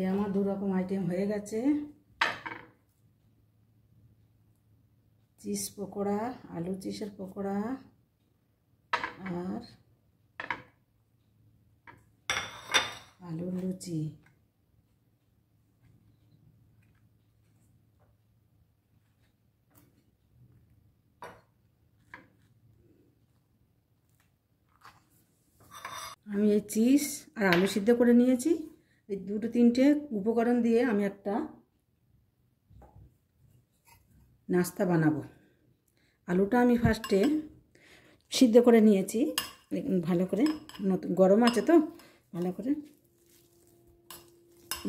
এই আমার দুরকম আইটেম হয়ে গেছে চিজ পকোড়া আলু চিজের পকোড়া আর আলুর লুচি আমি এই চিজ আর আলু সিদ্ধ করে নিয়েছি এই দুটো তিনটে উপকরণ দিয়ে আমি একটা নাস্তা বানাবো আলুটা আমি ফার্স্টে সিদ্ধ করে নিয়েছি ভালো করে নতুন গরম আছে তো ভালো করে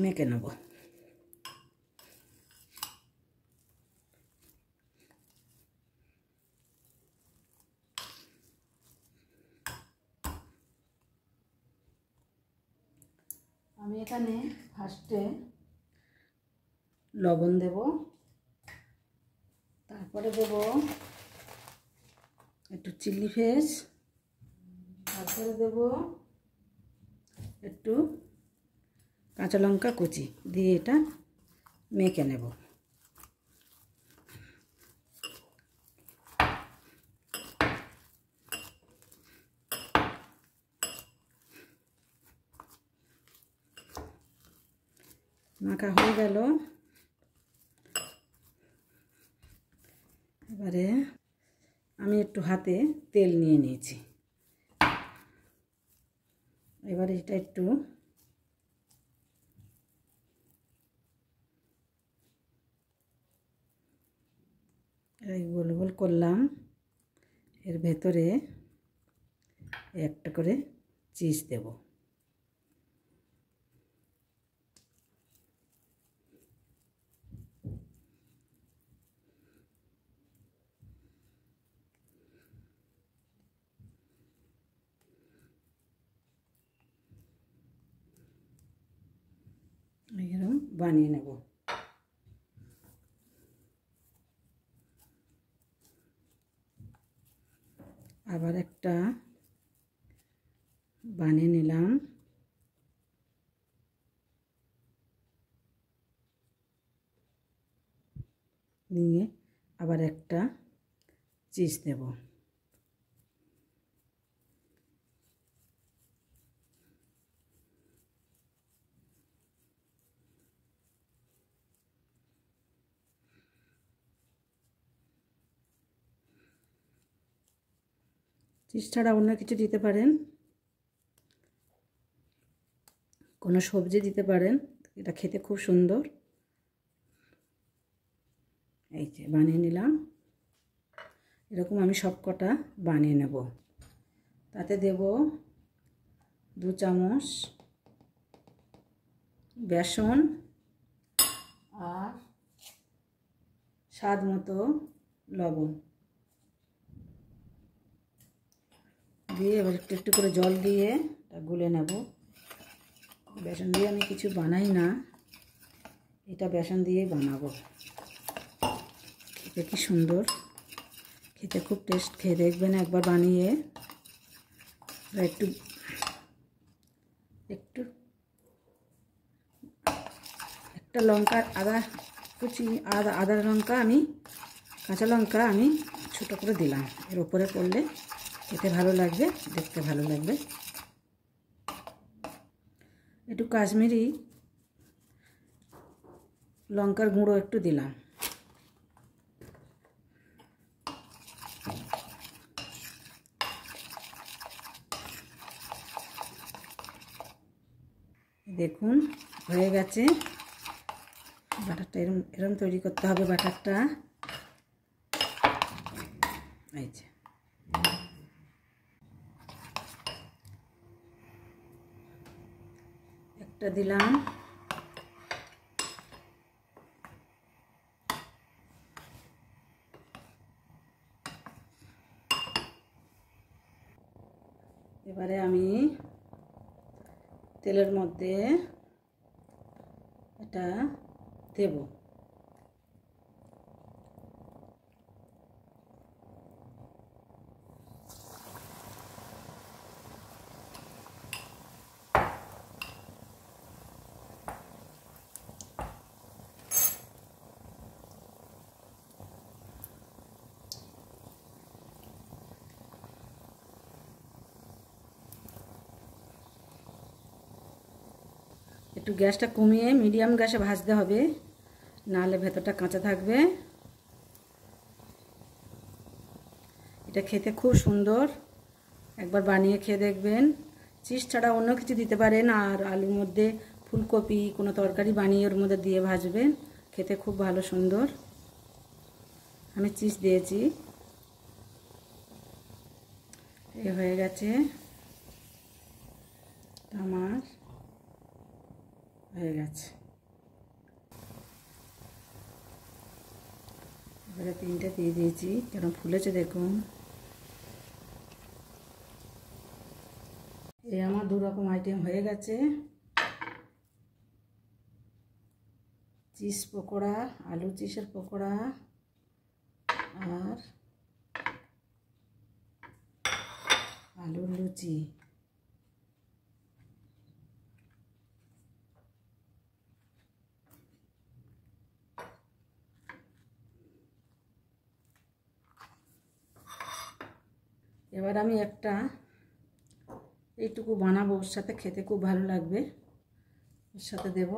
মেখে নেবো আমি এখানে ফার্স্টে লবণ দেব তারপরে দেব একটু চিলি ফেস তারপরে দেব একটু কাঁচা লঙ্কা কুচি দিয়ে এটা মেখে নেব মাখা হয়ে গেল এবারে আমি একটু হাতে তেল নিয়ে নিয়েছি এবারে এটা একটু গোল গোল করলাম এর ভেতরে একটা করে চিজ দেবো এরকম বানিয়ে নেব আবার একটা বানিয়ে নিলাম নিয়ে আবার একটা চিজ দেবো চিজ ছাড়া অন্য কিছু দিতে পারেন কোনো সবজি দিতে পারেন এটা খেতে খুব সুন্দর এই যে বানিয়ে নিলাম এরকম আমি সব কটা বানিয়ে নেব তাতে দেব দু চামচ বেসন আর স্বাদ মতো লবণ দিয়ে এবার একটু একটু করে জল দিয়ে গুলে নেব বেসন দিয়ে আমি কিছু বানাই না এটা বেসন দিয়েই বানাবো খেতে কি সুন্দর খেতে খুব টেস্ট খেয়ে দেখবেন একবার বানিয়ে একটু একটু একটা লঙ্কার আদা কুচি আদা আদা লঙ্কা আমি কাঁচা লঙ্কা আমি ছোটো করে দিলাম এর ওপরে পড়লে খেতে ভালো লাগবে দেখতে ভালো লাগবে একটু কাশ্মীরি লঙ্কার গুঁড়ো একটু দিলাম দেখুন হয়ে গেছে বাটারটা এরম এরম তৈরি করতে হবে বাটারটা এই যে এটা দিলাম এবারে আমি তেলের মধ্যে এটা দেবো একটু গ্যাসটা কমিয়ে মিডিয়াম গ্যাসে ভাজতে হবে নাহলে ভেতরটা কাঁচা থাকবে এটা খেতে খুব সুন্দর একবার বানিয়ে খেয়ে দেখবেন চিজ ছাড়া অন্য কিছু দিতে পারেন আর আলুর মধ্যে ফুলকপি কোনো তরকারি বানিয়ে ওর মধ্যে দিয়ে ভাজবেন খেতে খুব ভালো সুন্দর আমি চিজ দিয়েছি এ হয়ে গেছে আমার হয়ে গেছে এবারে তিনটে দিয়ে দিয়েছি কেন ফুলেছে দেখুন এই আমার দু রকম আইটেম হয়ে গেছে চিজ পকোড়া আলু চিজের পকোড়া আর আলুর লুচি এবার আমি একটা এইটুকু বানাবো ওর সাথে খেতে খুব ভালো লাগবে ওর সাথে দেব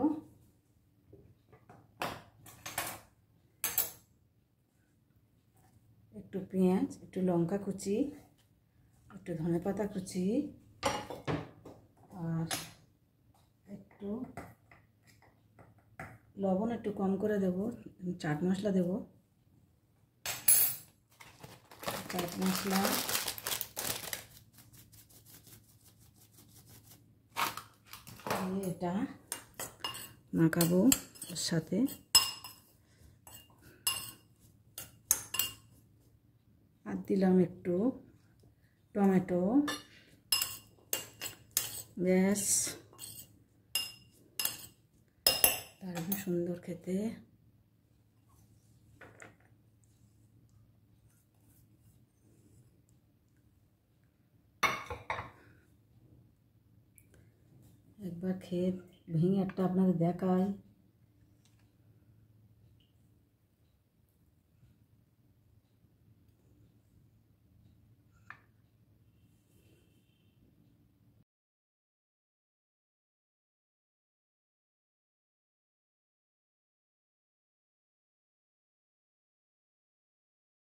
একটু পেঁয়াজ একটু লঙ্কা কুচি একটু ধনে পাতা কুচি আর একটু লবণ একটু কম করে দেব চাট মশলা দেব চাট মশলা দিয়ে এটা মাখাবো ওর সাথে আর দিলাম একটু টমেটো ব্যাস দারুণ সুন্দর খেতে একবার খেয়ে ভেঙে একটা আপনাদের দেখাই